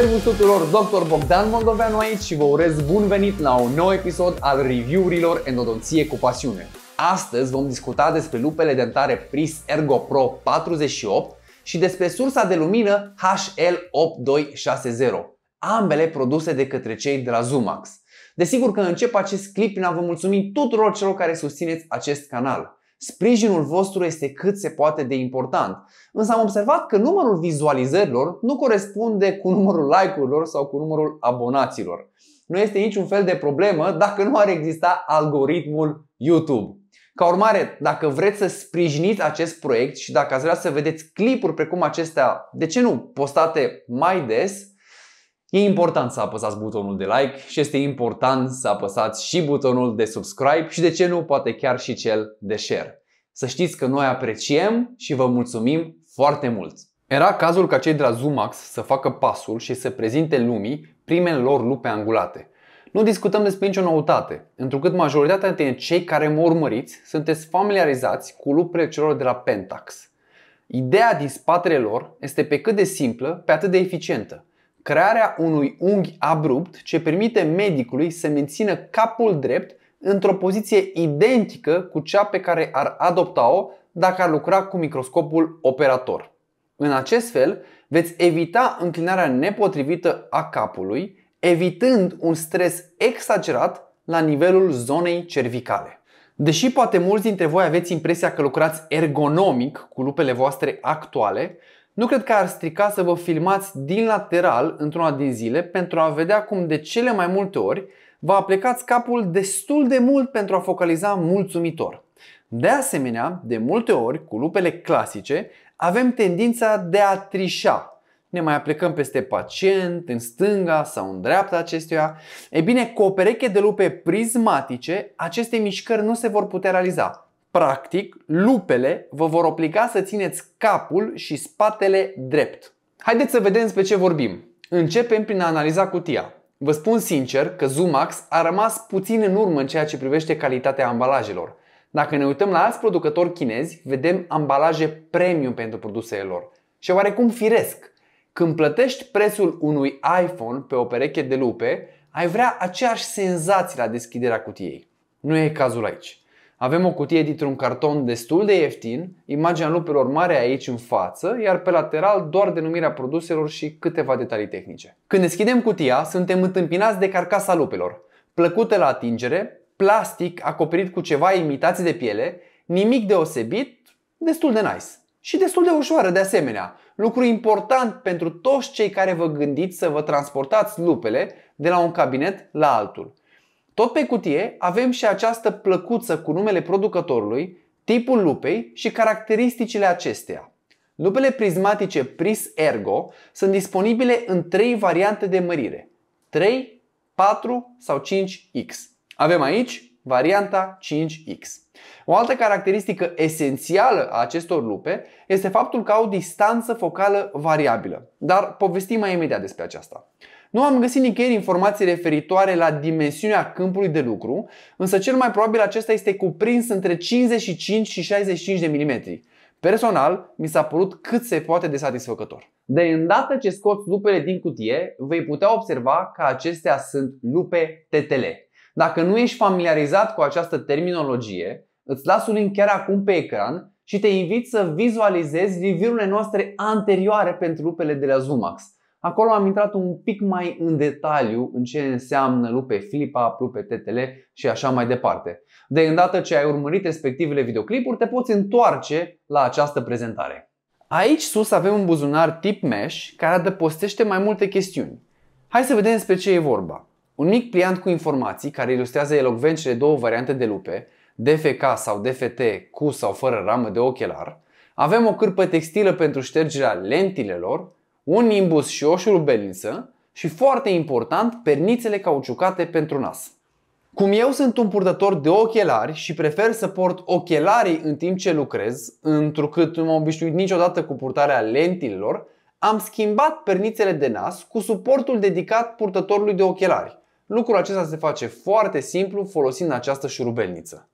Servus tuturor, Dr. Bogdan Moldoveanu aici și vă urez bun venit la un nou episod al review-urilor Endodonție cu pasiune. Astăzi vom discuta despre lupele dentare Pris Ergo Pro 48 și despre sursa de lumină HL8260, ambele produse de către cei de la Zumax. Desigur că încep acest clip prin a vă mulțumi tuturor celor care susțineți acest canal. Sprijinul vostru este cât se poate de important. Însă am observat că numărul vizualizărilor nu corespunde cu numărul like-urilor sau cu numărul abonaților. Nu este niciun fel de problemă dacă nu ar exista algoritmul YouTube. Ca urmare, dacă vreți să sprijiniți acest proiect și dacă ați vrea să vedeți clipuri precum acestea, de ce nu, postate mai des, E important să apăsați butonul de like și este important să apăsați și butonul de subscribe și de ce nu, poate chiar și cel de share. Să știți că noi apreciem și vă mulțumim foarte mult! Era cazul ca cei de la Zumax să facă pasul și să prezinte lumii primele lor lupe angulate. Nu discutăm despre nicio noutate, întrucât majoritatea dintre cei care mă urmăriți sunteți familiarizați cu lupele celor de la Pentax. Ideea din spatele lor este pe cât de simplă, pe atât de eficientă. Crearea unui unghi abrupt ce permite medicului să mențină capul drept într-o poziție identică cu cea pe care ar adopta-o dacă ar lucra cu microscopul operator. În acest fel, veți evita înclinarea nepotrivită a capului, evitând un stres exagerat la nivelul zonei cervicale. Deși poate mulți dintre voi aveți impresia că lucrați ergonomic cu lupele voastre actuale, nu cred că ar strica să vă filmați din lateral într-una din zile pentru a vedea cum de cele mai multe ori vă aplicați capul destul de mult pentru a focaliza mulțumitor. De asemenea, de multe ori, cu lupele clasice, avem tendința de a trișa. Ne mai aplicăm peste pacient, în stânga sau în dreapta acestuia. E bine, cu o pereche de lupe prismatice, aceste mișcări nu se vor putea realiza. Practic, lupele vă vor obliga să țineți capul și spatele drept. Haideți să vedem despre ce vorbim. Începem prin a analiza cutia. Vă spun sincer că Zumax a rămas puțin în urmă în ceea ce privește calitatea ambalajelor. Dacă ne uităm la alți producători chinezi, vedem ambalaje premium pentru produsele lor. Și oarecum firesc. Când plătești prețul unui iPhone pe o pereche de lupe, ai vrea aceeași senzație la deschiderea cutiei. Nu e cazul aici. Avem o cutie dintr-un carton destul de ieftin, imaginea lupelor mare aici în față, iar pe lateral doar denumirea produselor și câteva detalii tehnice. Când deschidem cutia, suntem întâmpinați de carcasa lupelor. Plăcută la atingere, plastic acoperit cu ceva imitații de piele, nimic deosebit, destul de nice. Și destul de ușoară de asemenea. Lucru important pentru toți cei care vă gândiți să vă transportați lupele de la un cabinet la altul. Tot pe cutie avem și această plăcuță cu numele producătorului, tipul lupei și caracteristicile acesteia. Lupele prismatice Pris Ergo sunt disponibile în 3 variante de mărire. 3, 4 sau 5X. Avem aici varianta 5X. O altă caracteristică esențială a acestor lupe este faptul că au distanță focală variabilă, dar povestim mai imediat despre aceasta. Nu am găsit nicăieri informații referitoare la dimensiunea câmpului de lucru, însă cel mai probabil acesta este cuprins între 55 și 65 de mm. Personal, mi s-a părut cât se poate de satisfăcător. De îndată ce scoți lupele din cutie, vei putea observa că acestea sunt lupe TTL. Dacă nu ești familiarizat cu această terminologie, îți las un link chiar acum pe ecran și te invit să vizualizezi review noastre anterioare pentru lupele de la Zoomax. Acolo am intrat un pic mai în detaliu în ce înseamnă lupe Flipa, lupe TTL și așa mai departe. De îndată ce ai urmărit respectivele videoclipuri, te poți întoarce la această prezentare. Aici sus avem un buzunar tip mesh care adăpostește mai multe chestiuni. Hai să vedem despre ce e vorba. Un mic pliant cu informații care ilustrează elocvent cele două variante de lupe, DFK sau DFT cu sau fără ramă de ochelar, avem o cârpă textilă pentru ștergerea lentilelor, un nimbus și o șurubelniță și, foarte important, pernițele cauciucate pentru nas. Cum eu sunt un purtător de ochelari și prefer să port ochelarii în timp ce lucrez, întrucât nu m-am obișnuit niciodată cu purtarea lentilor, am schimbat pernițele de nas cu suportul dedicat purtătorului de ochelari. Lucrul acesta se face foarte simplu folosind această șurubelniță.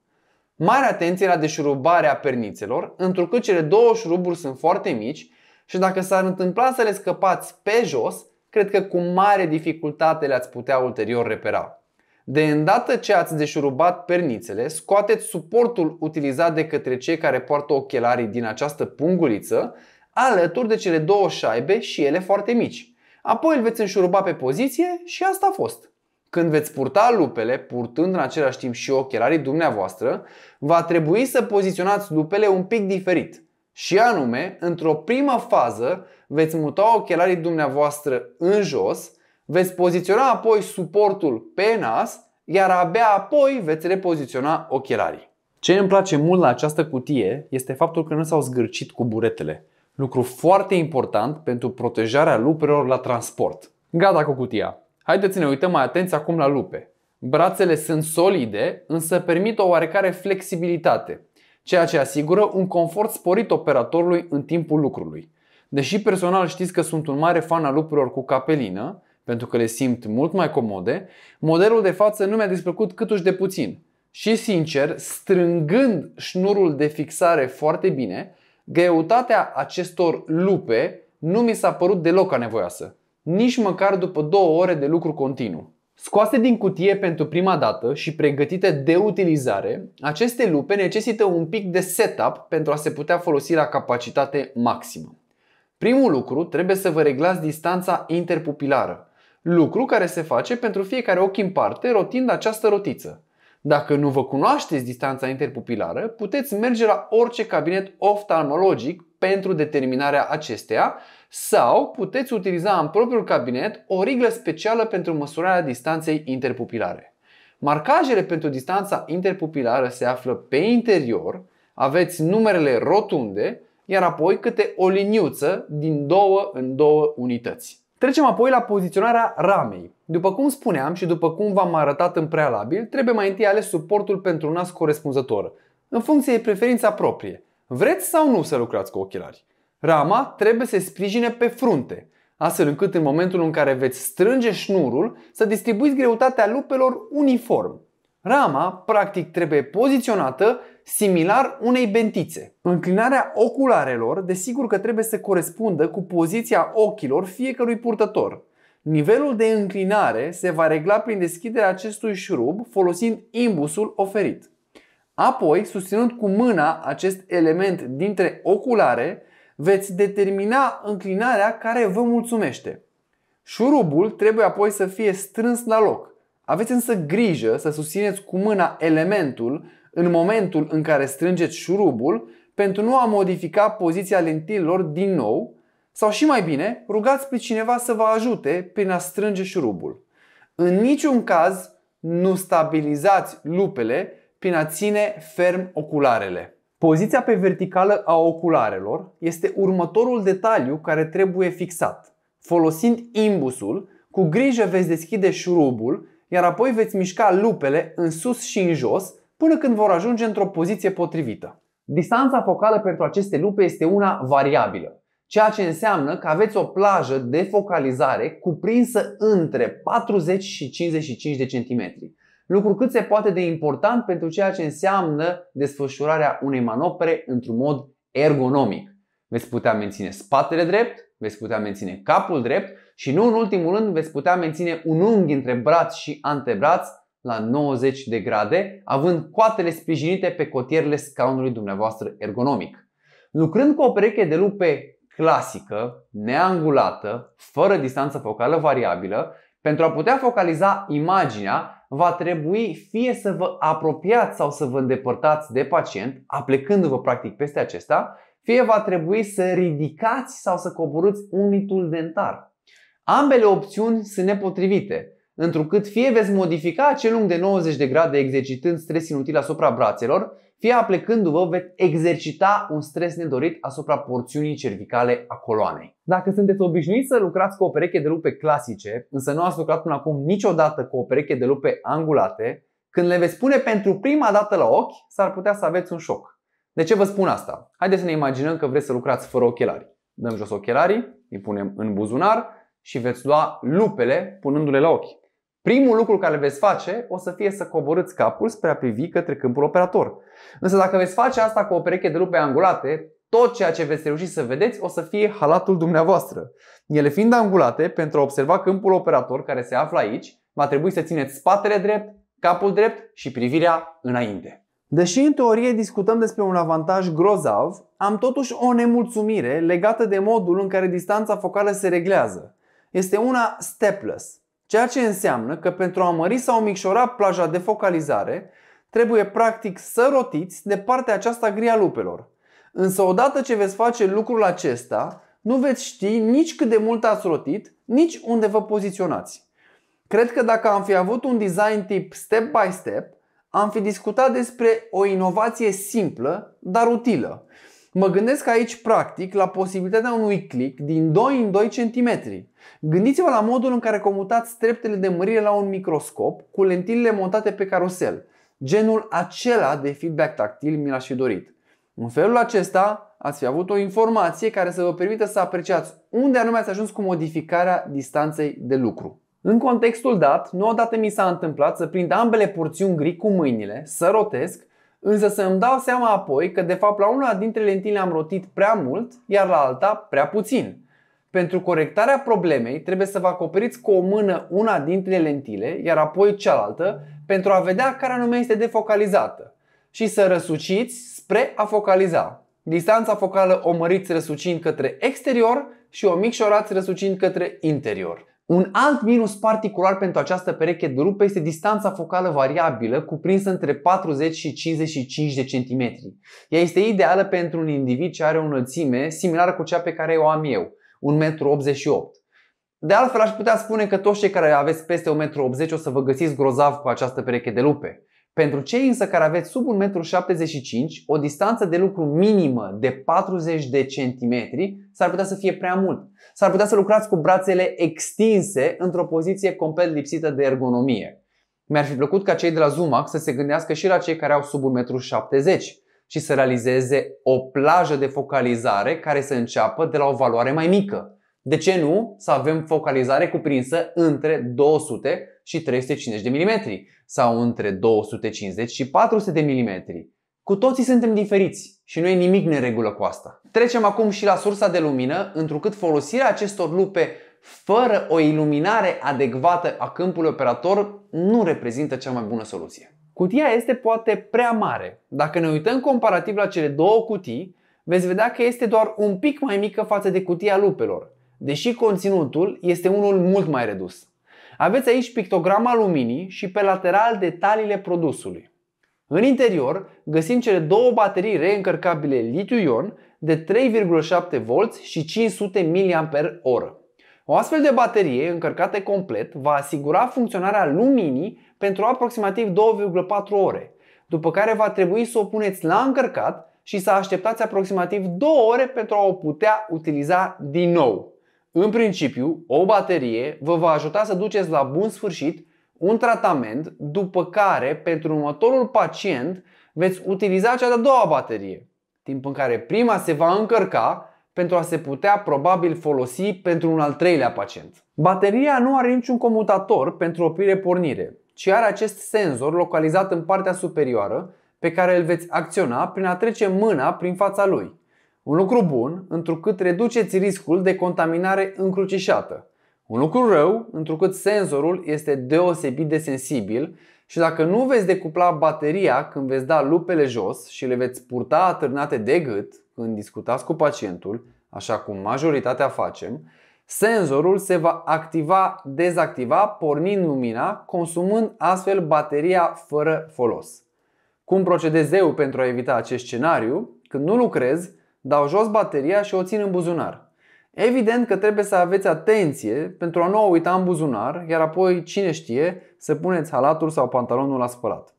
Mare atenție la deșurubarea pernițelor, întrucât cele două șuruburi sunt foarte mici și dacă s-ar întâmpla să le scăpați pe jos, cred că cu mare dificultate le-ați putea ulterior repera. De îndată ce ați deșurubat pernițele, scoateți suportul utilizat de către cei care poartă ochelarii din această punguliță alături de cele două șaibe și ele foarte mici. Apoi îl veți înșuruba pe poziție și asta a fost. Când veți purta lupele, purtând în același timp și ochelarii dumneavoastră, va trebui să poziționați lupele un pic diferit. Și anume, într-o primă fază veți muta ochelarii dumneavoastră în jos, veți poziționa apoi suportul pe nas, iar abia apoi veți repoziționa ochelarii. Ce îmi place mult la această cutie este faptul că nu s-au zgârcit cu buretele. Lucru foarte important pentru protejarea lupelor la transport. Gata cu cutia. Haideți să ne uităm mai atenți acum la lupe. Brațele sunt solide, însă permit o oarecare flexibilitate ceea ce asigură un confort sporit operatorului în timpul lucrului. Deși personal știți că sunt un mare fan al lucrurilor cu capelină, pentru că le simt mult mai comode, modelul de față nu mi-a displăcut câtuși de puțin. Și sincer, strângând șnurul de fixare foarte bine, greutatea acestor lupe nu mi s-a părut deloc anevoioasă, nici măcar după două ore de lucru continuu. Scoase din cutie pentru prima dată și pregătite de utilizare, aceste lupe necesită un pic de setup pentru a se putea folosi la capacitate maximă. Primul lucru, trebuie să vă reglați distanța interpupilară, lucru care se face pentru fiecare ochi în parte rotind această rotiță. Dacă nu vă cunoașteți distanța interpupilară, puteți merge la orice cabinet oftalmologic pentru determinarea acesteia sau puteți utiliza în propriul cabinet o riglă specială pentru măsurarea distanței interpupilare. Marcajele pentru distanța interpupilară se află pe interior, aveți numerele rotunde, iar apoi câte o liniuță din două în două unități. Trecem apoi la poziționarea ramei. După cum spuneam și după cum v-am arătat în prealabil, trebuie mai întâi ales suportul pentru nas corespunzător, în funcție de preferința proprie. Vreți sau nu să lucrați cu ochelari? Rama trebuie să sprijine pe frunte, astfel încât în momentul în care veți strânge șnurul să distribuiți greutatea lupelor uniform. Rama, practic, trebuie poziționată similar unei bentițe. Înclinarea ocularelor, desigur că trebuie să corespundă cu poziția ochilor fiecărui purtător. Nivelul de înclinare se va regla prin deschiderea acestui șurub folosind imbusul oferit. Apoi, susținând cu mâna acest element dintre oculare, veți determina înclinarea care vă mulțumește. Șurubul trebuie apoi să fie strâns la loc. Aveți însă grijă să susțineți cu mâna elementul în momentul în care strângeți șurubul pentru nu a modifica poziția lentilor din nou sau și mai bine rugați pe cineva să vă ajute prin a strânge șurubul. În niciun caz nu stabilizați lupele prin a ține ferm ocularele. Poziția pe verticală a ocularelor este următorul detaliu care trebuie fixat. Folosind imbusul, cu grijă veți deschide șurubul, iar apoi veți mișca lupele în sus și în jos până când vor ajunge într-o poziție potrivită. Distanța focală pentru aceste lupe este una variabilă, ceea ce înseamnă că aveți o plajă de focalizare cuprinsă între 40 și 55 de centimetri lucru cât se poate de important pentru ceea ce înseamnă desfășurarea unei manopere într-un mod ergonomic. Veți putea menține spatele drept, veți putea menține capul drept și nu în ultimul rând veți putea menține un unghi între braț și antebraț la 90 de grade, având coatele sprijinite pe cotierele scaunului dumneavoastră ergonomic. Lucrând cu o pereche de lupe clasică, neangulată, fără distanță focală variabilă, pentru a putea focaliza imaginea, va trebui fie să vă apropiați sau să vă îndepărtați de pacient, aplecându-vă practic peste acesta, fie va trebui să ridicați sau să coborâți unitul dentar. Ambele opțiuni sunt nepotrivite întrucât fie veți modifica acel lung de 90 de grade exercitând stres inutil asupra brațelor, fie aplecându-vă veți exercita un stres nedorit asupra porțiunii cervicale a coloanei. Dacă sunteți obișnuiți să lucrați cu o pereche de lupe clasice, însă nu ați lucrat până acum niciodată cu o pereche de lupe angulate, când le veți pune pentru prima dată la ochi, s-ar putea să aveți un șoc. De ce vă spun asta? Haideți să ne imaginăm că vreți să lucrați fără ochelari. Dăm jos ochelarii, îi punem în buzunar și veți lua lupele punându-le la ochi. Primul lucru care veți face o să fie să coborâți capul spre a privi către câmpul operator. Însă dacă veți face asta cu o pereche de lupe angulate, tot ceea ce veți reuși să vedeți o să fie halatul dumneavoastră. Ele fiind angulate, pentru a observa câmpul operator care se află aici, va trebui să țineți spatele drept, capul drept și privirea înainte. Deși în teorie discutăm despre un avantaj grozav, am totuși o nemulțumire legată de modul în care distanța focală se reglează. Este una stepless, Ceea ce înseamnă că pentru a mări sau micșora plaja de focalizare, trebuie practic să rotiți de partea aceasta gri a lupelor. Însă odată ce veți face lucrul acesta, nu veți ști nici cât de mult ați rotit, nici unde vă poziționați. Cred că dacă am fi avut un design tip step by step, am fi discutat despre o inovație simplă, dar utilă. Mă gândesc aici practic la posibilitatea unui click din 2 în 2 cm. Gândiți-vă la modul în care comutați treptele de mărire la un microscop cu lentilele montate pe carosel. Genul acela de feedback tactil mi l-aș fi dorit. În felul acesta ați fi avut o informație care să vă permită să apreciați unde anume ați ajuns cu modificarea distanței de lucru. În contextul dat, nu odată mi s-a întâmplat să prind ambele porțiuni gri cu mâinile, să rotesc însă să îmi dau seama apoi că de fapt la una dintre lentile am rotit prea mult, iar la alta prea puțin. Pentru corectarea problemei trebuie să vă acoperiți cu o mână una dintre lentile, iar apoi cealaltă, pentru a vedea care anume este defocalizată și să răsuciți spre a focaliza. Distanța focală o măriți răsucind către exterior și o micșorați răsucind către interior. Un alt minus particular pentru această pereche de rupă este distanța focală variabilă cuprinsă între 40 și 55 de centimetri. Ea este ideală pentru un individ ce are o înălțime similară cu cea pe care o am eu, 1,88 m. De altfel, aș putea spune că toți cei care aveți peste 1,80 m o să vă găsiți grozav cu această pereche de lupe. Pentru cei însă care aveți sub 1,75 m, o distanță de lucru minimă de 40 de centimetri s-ar putea să fie prea mult. S-ar putea să lucrați cu brațele extinse într-o poziție complet lipsită de ergonomie. Mi-ar fi plăcut ca cei de la Zumac să se gândească și la cei care au sub 1,70 m și să realizeze o plajă de focalizare care să înceapă de la o valoare mai mică. De ce nu să avem focalizare cuprinsă între 200 și 350 de mm sau între 250 și 400 de mm? Cu toții suntem diferiți și nu e nimic neregulă cu asta. Trecem acum și la sursa de lumină, întrucât folosirea acestor lupe fără o iluminare adecvată a câmpului operator nu reprezintă cea mai bună soluție. Cutia este poate prea mare. Dacă ne uităm comparativ la cele două cutii, veți vedea că este doar un pic mai mică față de cutia lupelor, deși conținutul este unul mult mai redus. Aveți aici pictograma luminii și pe lateral detaliile produsului. În interior găsim cele două baterii reîncărcabile litiu-ion de 3,7V și 500 mAh. O astfel de baterie încărcată complet va asigura funcționarea luminii pentru aproximativ 2,4 ore, după care va trebui să o puneți la încărcat și să așteptați aproximativ 2 ore pentru a o putea utiliza din nou. În principiu, o baterie vă va ajuta să duceți la bun sfârșit un tratament după care pentru următorul pacient veți utiliza cea de-a doua baterie, timp în care prima se va încărca pentru a se putea probabil folosi pentru un al treilea pacient. Bateria nu are niciun comutator pentru oprire-pornire, ci are acest senzor localizat în partea superioară pe care îl veți acționa prin a trece mâna prin fața lui. Un lucru bun, întrucât reduceți riscul de contaminare încrucișată. Un lucru rău, întrucât senzorul este deosebit de sensibil și dacă nu veți decupla bateria când veți da lupele jos și le veți purta atârnate de gât când discutați cu pacientul, așa cum majoritatea facem, senzorul se va activa, dezactiva, pornind lumina, consumând astfel bateria fără folos. Cum procedez eu pentru a evita acest scenariu? Când nu lucrez, dau jos bateria și o țin în buzunar. Evident că trebuie să aveți atenție pentru a nu o uita în buzunar, iar apoi, cine știe, să puneți halatul sau pantalonul la spălat.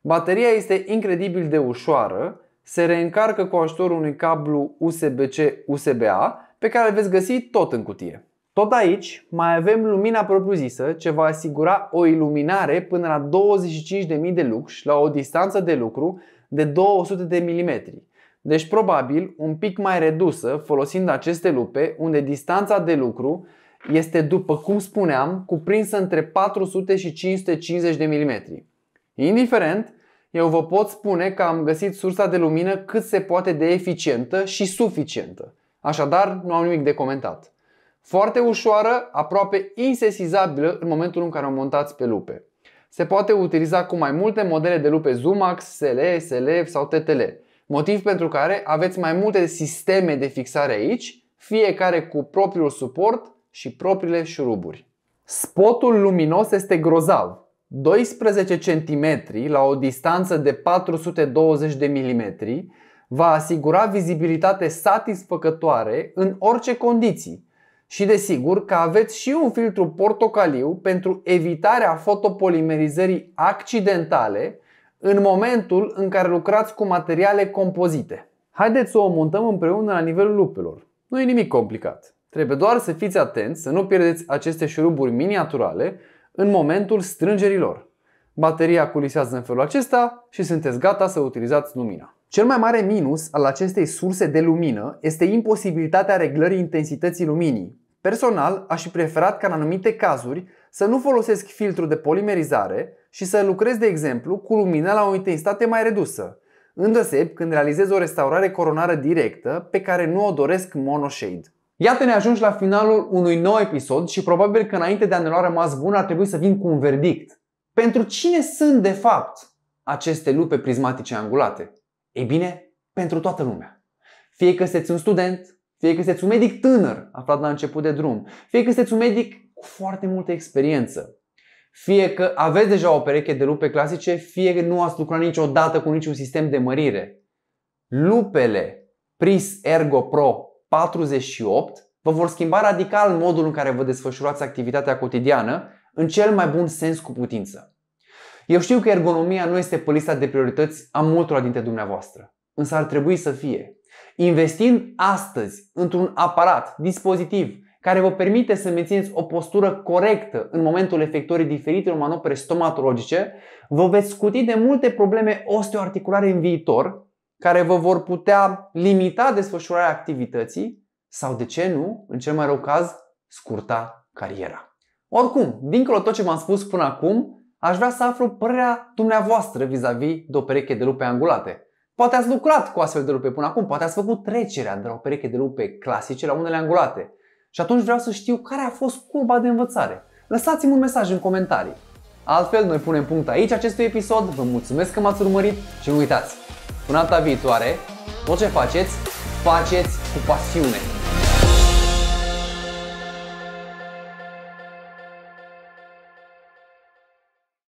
Bateria este incredibil de ușoară, se reîncarcă cu ajutorul unui cablu USB-C-USB-A pe care îl veți găsi tot în cutie. Tot aici mai avem lumina propriu-zisă ce va asigura o iluminare până la 25.000 de lux la o distanță de lucru de 200 de milimetri deci probabil un pic mai redusă folosind aceste lupe unde distanța de lucru este, după cum spuneam, cuprinsă între 400 și 550 de mm. Indiferent, eu vă pot spune că am găsit sursa de lumină cât se poate de eficientă și suficientă. Așadar, nu am nimic de comentat. Foarte ușoară, aproape insesizabilă în momentul în care o montați pe lupe. Se poate utiliza cu mai multe modele de lupe Zumax, SLE, SLF sau TTL. Motiv pentru care aveți mai multe sisteme de fixare aici, fiecare cu propriul suport și propriile șuruburi. Spotul luminos este grozav, 12 cm la o distanță de 420 de mm va asigura vizibilitate satisfăcătoare în orice condiții și desigur că aveți și un filtru portocaliu pentru evitarea fotopolimerizării accidentale în momentul în care lucrați cu materiale compozite. Haideți să o montăm împreună la nivelul lupelor. Nu e nimic complicat. Trebuie doar să fiți atenți să nu pierdeți aceste șuruburi miniaturale în momentul strângerilor. Bateria culisează în felul acesta și sunteți gata să utilizați lumina. Cel mai mare minus al acestei surse de lumină este imposibilitatea reglării intensității luminii. Personal, aș fi preferat ca în anumite cazuri să nu folosesc filtru de polimerizare și să lucrezi, de exemplu, cu lumina la o intensitate mai redusă, îndeosebi când realizezi o restaurare coronară directă pe care nu o doresc monoshade. Iată ne ajungi la finalul unui nou episod și probabil că înainte de a ne lua rămas bun ar trebui să vin cu un verdict. Pentru cine sunt de fapt aceste lupe prismatice angulate? Ei bine, pentru toată lumea. Fie că sunteți un student, fie că sunteți un medic tânăr aflat la început de drum, fie că sunteți un medic cu foarte multă experiență, fie că aveți deja o pereche de lupe clasice, fie că nu ați lucrat niciodată cu niciun sistem de mărire. Lupele Pris Ergo Pro 48 vă vor schimba radical modul în care vă desfășurați activitatea cotidiană în cel mai bun sens cu putință. Eu știu că ergonomia nu este pe lista de priorități a multora dintre dumneavoastră, însă ar trebui să fie. Investind astăzi într-un aparat, dispozitiv, care vă permite să mențineți o postură corectă în momentul efectuării diferitelor manopere stomatologice, vă veți scuti de multe probleme osteoarticulare în viitor, care vă vor putea limita desfășurarea activității sau, de ce nu, în cel mai rău caz, scurta cariera. Oricum, dincolo tot ce v-am spus până acum, aș vrea să aflu părerea dumneavoastră vis-a-vis de o pereche de lupe angulate. Poate ați lucrat cu astfel de lupe până acum, poate ați făcut trecerea de la o pereche de lupe clasice la unele angulate. Și atunci vreau să știu care a fost curba de învățare. Lăsați-mi un mesaj în comentarii. Altfel, noi punem punct aici acestui episod, vă mulțumesc că m-ați urmărit și nu uitați, până data viitoare, tot ce faceți, faceți cu pasiune.